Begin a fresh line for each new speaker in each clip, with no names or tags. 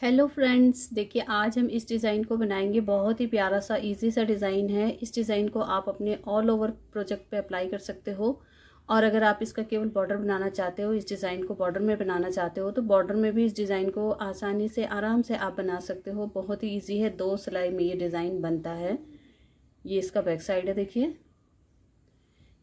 hello friends देखिए आज हम इस डिज़ाइन को बनाएंगे बहुत ही प्यारा सा इजी सा डिज़ाइन है इस डिज़ाइन को आप अपने ऑल ओवर प्रोजेक्ट पे अप्लाई कर सकते हो और अगर आप इसका केवल बॉर्डर बनाना चाहते हो इस डिज़ाइन को बॉर्डर में बनाना चाहते हो तो बॉर्डर में भी इस डिज़ाइन को आसानी से आराम से आप बना सकते हो बहुत ही ईजी है दो सिलाई में ये डिज़ाइन बनता है ये इसका बैक साइड है देखिए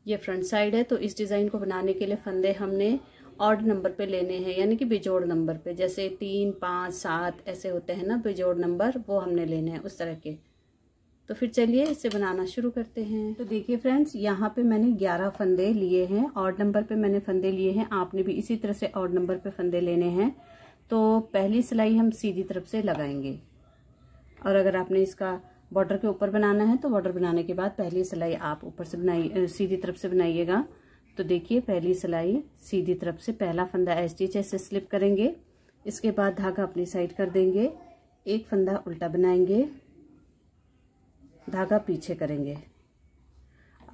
ये फ्रंट साइड है तो इस डिज़ाइन को बनाने के लिए फंदे हमने ऑड नंबर पे लेने हैं यानी कि बेजोड़ नंबर पे जैसे तीन पाँच सात ऐसे होते हैं ना बेजोड़ नंबर वो हमने लेने हैं उस तरह के तो फिर चलिए इसे बनाना शुरू करते हैं तो देखिए फ्रेंड्स यहाँ पे मैंने 11 फंदे लिए हैं ऑड नंबर पे मैंने फंदे लिए हैं आपने भी इसी तरह से ऑड नंबर पे फंदे लेने हैं तो पहली सिलाई हम सीधी तरफ से लगाएंगे और अगर आपने इसका बॉर्डर के ऊपर बनाना है तो बॉर्डर बनाने के बाद पहली सिलाई आप ऊपर से बनाइए सीधी तरफ से बनाइएगा तो देखिए पहली सिलाई सीधी तरफ से पहला फंदा एस डी से स्लिप करेंगे इसके बाद धागा अपनी साइड कर देंगे एक फंदा उल्टा बनाएंगे धागा पीछे करेंगे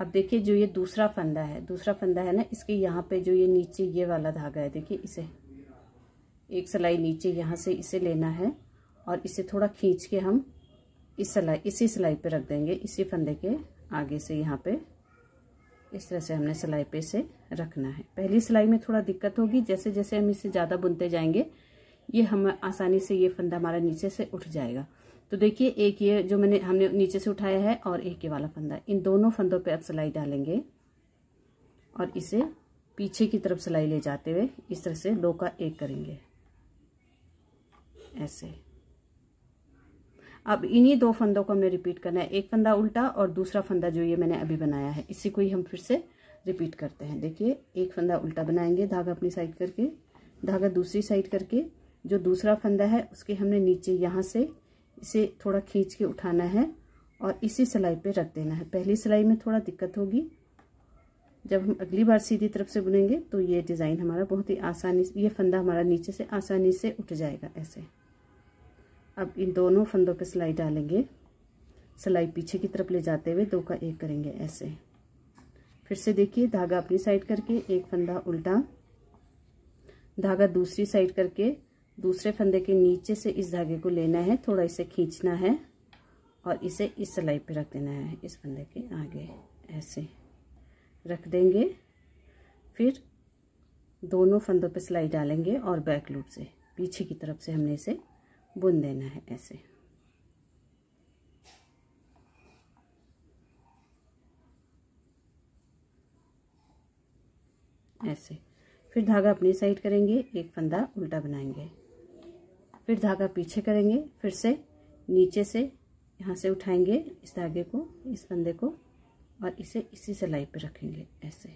अब देखिए जो ये दूसरा फंदा है दूसरा फंदा है ना इसके यहाँ पे जो ये नीचे ये वाला धागा है देखिए इसे एक सिलाई नीचे यहाँ से इसे लेना है और इसे थोड़ा खींच के हम इस सिलाई इसी सिलाई पे रख देंगे इसी फंदे के आगे से यहाँ पे इस तरह से हमने सिलाई पे से रखना है पहली सिलाई में थोड़ा दिक्कत होगी जैसे जैसे हम इसे ज़्यादा बुनते जाएंगे ये हम आसानी से ये फंदा हमारा नीचे से उठ जाएगा तो देखिए एक ये जो मैंने हमने नीचे से उठाया है और एक ये वाला फंदा इन दोनों फंदों पे अब सिलाई डालेंगे और इसे पीछे की तरफ सिलाई ले जाते हुए इस तरह से दो का एक करेंगे ऐसे अब इन्हीं दो फंदों को हमें रिपीट करना है एक फंदा उल्टा और दूसरा फंदा जो ये मैंने अभी बनाया है इसी को ही हम फिर से रिपीट करते हैं देखिए एक फंदा उल्टा बनाएंगे धागा अपनी साइड करके धागा दूसरी साइड करके जो दूसरा फंदा है उसके हमने नीचे यहाँ से इसे थोड़ा खींच के उठाना है और इसी सिलाई पर रख देना है पहली सिलाई में थोड़ा दिक्कत होगी जब हम अगली बार सीधी तरफ से बुनेंगे तो ये डिज़ाइन हमारा बहुत ही आसानी ये फंदा हमारा नीचे से आसानी से उठ जाएगा ऐसे अब इन दोनों फंदों पर सिलाई डालेंगे सिलाई पीछे की तरफ ले जाते हुए दो का एक करेंगे ऐसे फिर से देखिए धागा अपनी साइड करके एक फंदा उल्टा धागा दूसरी साइड करके दूसरे फंदे के नीचे से इस धागे को लेना है थोड़ा इसे खींचना है और इसे इस सिलाई पर रख देना है इस फंदे के आगे ऐसे रख देंगे फिर दोनों फंदों पर सिलाई डालेंगे और बैक लूप से पीछे की तरफ से हमने इसे बुन देना है ऐसे ऐसे फिर धागा अपनी साइड करेंगे एक फंदा उल्टा बनाएंगे फिर धागा पीछे करेंगे फिर से नीचे से यहाँ से उठाएंगे इस धागे को इस फंदे को और इसे इसी सिलाई पर रखेंगे ऐसे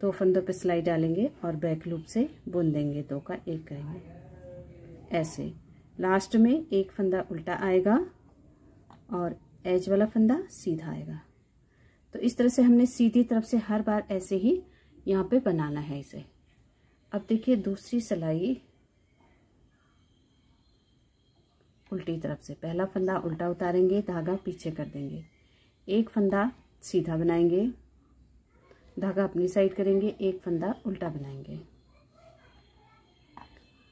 दो फंदों पर सिलाई डालेंगे और बैक लूप से बुन देंगे दो का एक करेंगे ऐसे लास्ट में एक फंदा उल्टा आएगा और एज वाला फंदा सीधा आएगा तो इस तरह से हमने सीधी तरफ से हर बार ऐसे ही यहाँ पे बनाना है इसे अब देखिए दूसरी सिलाई उल्टी तरफ से पहला फंदा उल्टा उतारेंगे धागा पीछे कर देंगे एक फंदा सीधा बनाएंगे धागा अपनी साइड करेंगे एक फंदा उल्टा बनाएंगे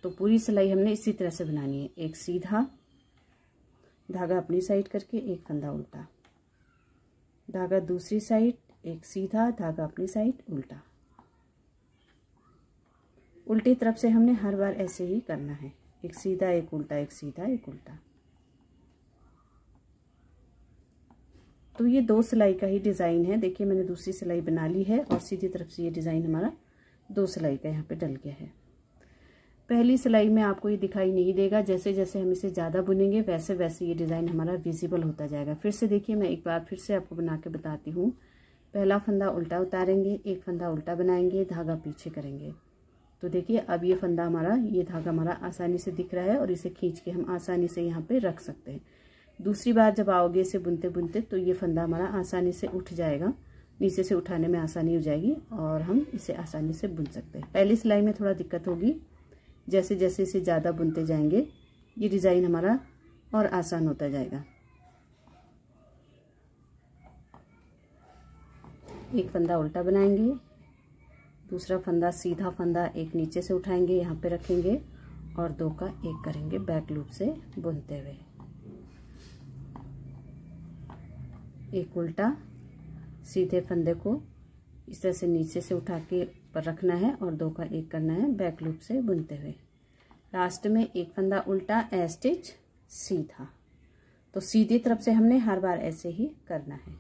तो पूरी सिलाई हमने इसी तरह से बनानी है एक सीधा धागा अपनी साइड करके एक फंदा उल्टा धागा दूसरी साइड एक सीधा धागा अपनी साइड उल्टा उल्टी तरफ से हमने हर बार ऐसे ही करना है एक सीधा एक उल्टा एक सीधा एक उल्टा तो ये दो सिलाई का ही डिज़ाइन है देखिए मैंने दूसरी सिलाई बना ली है और सीधी तरफ से ये डिज़ाइन हमारा दो सिलाई का यहाँ पे डल गया है पहली सिलाई में आपको ये दिखाई नहीं देगा जैसे जैसे हम इसे ज़्यादा बुनेंगे वैसे वैसे ये डिज़ाइन हमारा विजिबल होता जाएगा फिर से देखिए मैं एक बार फिर से आपको बना के बताती हूँ पहला फंदा उल्टा उतारेंगे एक फंदा उल्टा बनाएंगे धागा पीछे करेंगे तो देखिए अब ये फंदा हमारा ये धागा हमारा आसानी से दिख रहा है और इसे खींच के हम आसानी से यहाँ पर रख सकते हैं दूसरी बार जब आओगे इसे बुनते बुनते तो ये फंदा हमारा आसानी से उठ जाएगा नीचे से उठाने में आसानी हो जाएगी और हम इसे आसानी से बुन सकते हैं पहली सिलाई में थोड़ा दिक्कत होगी जैसे जैसे इसे ज़्यादा बुनते जाएंगे ये डिज़ाइन हमारा और आसान होता जाएगा एक फंदा उल्टा बनाएंगे दूसरा फंदा सीधा फंदा एक नीचे से उठाएंगे यहाँ पे रखेंगे और दो का एक करेंगे बैक लूप से बुनते हुए एक उल्टा सीधे फंदे को इस तरह से नीचे से उठा के पर रखना है और दो का एक करना है बैक लूप से बुनते हुए लास्ट में एक फंदा उल्टा ए स्टिच सीधा तो सीधी तरफ से हमने हर बार ऐसे ही करना है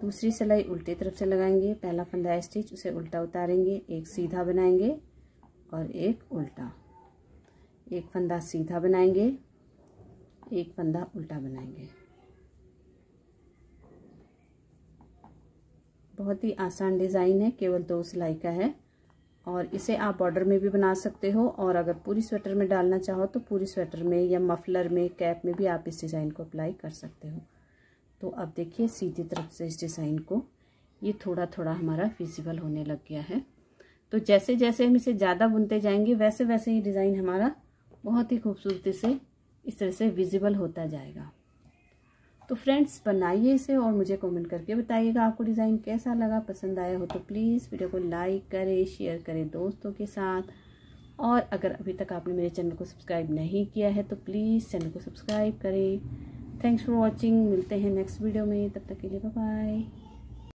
दूसरी सिलाई उल्टी तरफ से लगाएंगे पहला फंदा ए स्टिच उसे उल्टा उतारेंगे एक सीधा बनाएंगे और एक उल्टा एक फंदा सीधा बनाएंगे एक फंदा उल्टा बनाएंगे बहुत ही आसान डिज़ाइन है केवल दो सिलाई का है और इसे आप बॉर्डर में भी बना सकते हो और अगर पूरी स्वेटर में डालना चाहो तो पूरी स्वेटर में या मफलर में कैप में भी आप इस डिज़ाइन को अप्लाई कर सकते हो तो अब देखिए सीधी तरफ से इस डिज़ाइन को ये थोड़ा थोड़ा हमारा फिजिबल होने लग गया है तो जैसे जैसे हम इसे ज़्यादा बुनते जाएंगे वैसे वैसे ये डिज़ाइन हमारा बहुत ही खूबसूरती से इस तरह से विजिबल होता जाएगा तो फ्रेंड्स बनाइए इसे और मुझे कमेंट करके बताइएगा आपको डिज़ाइन कैसा लगा पसंद आया हो तो प्लीज़ वीडियो को लाइक करें शेयर करें दोस्तों के साथ और अगर अभी तक आपने मेरे चैनल को सब्सक्राइब नहीं किया है तो प्लीज़ चैनल को सब्सक्राइब करें थैंक्स फॉर वॉचिंग मिलते हैं नेक्स्ट वीडियो में तब तक के लिए बाय